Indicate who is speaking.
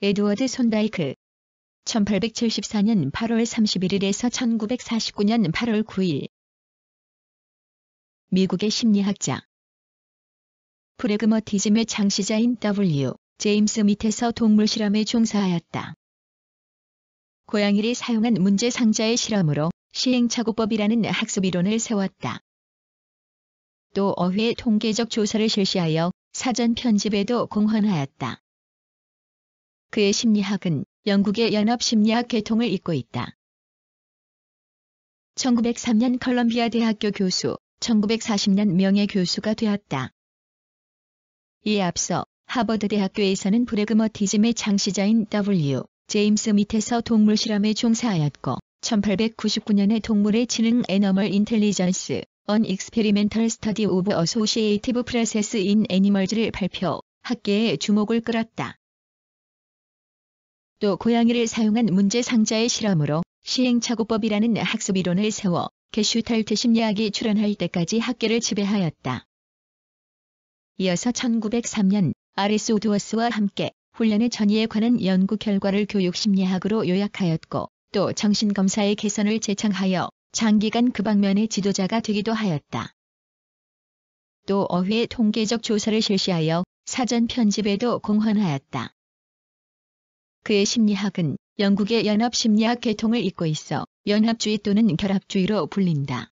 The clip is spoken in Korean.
Speaker 1: 에드워드 손다이크 1874년 8월 31일에서 1949년 8월 9일 미국의 심리학자 프레그머티즘의 창시자인 W. 제임스 밑에서 동물 실험에 종사하였다. 고양이를 사용한 문제 상자의 실험으로 시행착오법이라는 학습 이론을 세웠다. 또 어휘의 통계적 조사를 실시하여 사전 편집에도 공헌하였다. 그의 심리학은 영국의 연합심리학 계통을 잇고 있다. 1903년 컬럼비아 대학교 교수, 1940년 명예교수가 되었다. 이에 앞서 하버드 대학교에서는 브레그머티즘의 창시자인 W. 제임스 밑에서 동물 실험에 종사하였고 1899년에 동물의 지능 애너멀 인텔리전스 언 익스페리멘털 스터디 오브 어소시에이티브 프레세스 인 애니멀즈를 발표 학계에 주목을 끌었다. 또 고양이를 사용한 문제 상자의 실험으로 시행착오법이라는 학습 이론을 세워 게슈탈트 심리학이 출현할 때까지 학계를 지배하였다. 이어서 1903년 아리스 오드워스와 함께 훈련의 전이에 관한 연구 결과를 교육 심리학으로 요약하였고 또 정신검사의 개선을 재창하여 장기간 그 방면의 지도자가 되기도 하였다. 또 어휘의 통계적 조사를 실시하여 사전 편집에도 공헌하였다. 그의 심리학은 영국의 연합심리학 계통을 잇고 있어 연합주의 또는 결합주의로 불린다.